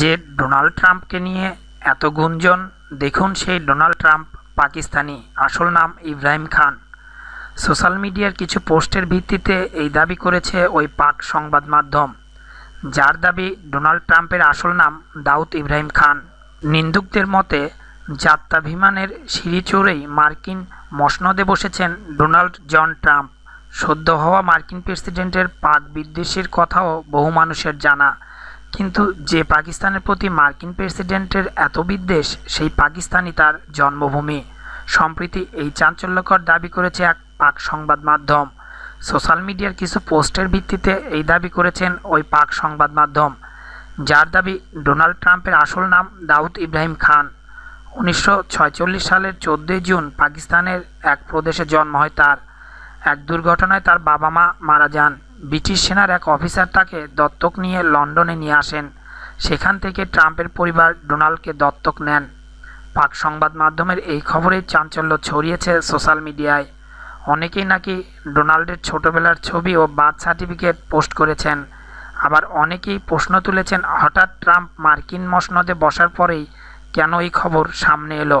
যে ডোনাল্ড ট্রাম্পকে নিয়ে এত গুঞ্জন দেখুন সেই ডোনাল্ড ট্রাম্প পাকিস্তানি আসল নাম ইব্রাহিম খান সোশ্যাল মিডিয়ার কিছু পোস্টের ভিত্তিতে এই দাবি করেছে ওই পাক সংবাদ মাধ্যম যার দাবি ডোনাল্ড ট্রাম্পের আসল নাম দাউদ ইব্রাহিম খান নিন্দুকদের মতে যাত্রাভিমানের সিঁড়ি চড়েই মার্কিন মসনদে বসেছেন ডোনাল্ড জন ট্রাম্প সদ্য হওয়া মার্কিন প্রেসিডেন্টের পাক বিদ্বেষের কথাও বহু মানুষের জানা কিন্তু যে পাকিস্তানের প্রতি মার্কিন প্রেসিডেন্টের এত বিদ্বেষ সেই পাকিস্তানই তার জন্মভূমি সম্প্রতি এই চাঞ্চল্যকর দাবি করেছে এক পাক সংবাদ মাধ্যম সোশ্যাল মিডিয়ার কিছু পোস্টের ভিত্তিতে এই দাবি করেছেন ওই পাক সংবাদ মাধ্যম যার দাবি ডোনাল্ড ট্রাম্পের আসল নাম দাউদ ইব্রাহিম খান উনিশশো সালের চোদ্দোই জুন পাকিস্তানের এক প্রদেশে জন্ম হয় তার এক দুর্ঘটনায় তার বাবা মা মারা যান ব্রিটিশ সেনার এক অফিসার তাকে দত্তক নিয়ে লন্ডনে নিয়ে আসেন সেখান থেকে ট্রাম্পের পরিবার ডোনাল্ডকে দত্তক নেন পাক সংবাদ মাধ্যমের এই খবরে চাঞ্চল্য ছড়িয়েছে সোশ্যাল মিডিয়ায় অনেকেই নাকি ডোনাল্ডের ছোটবেলার ছবি ও বার্থ সার্টিফিকেট পোস্ট করেছেন আবার অনেকেই প্রশ্ন তুলেছেন হঠাৎ ট্রাম্প মার্কিন মসনদে বসার পরেই কেন এই খবর সামনে এলো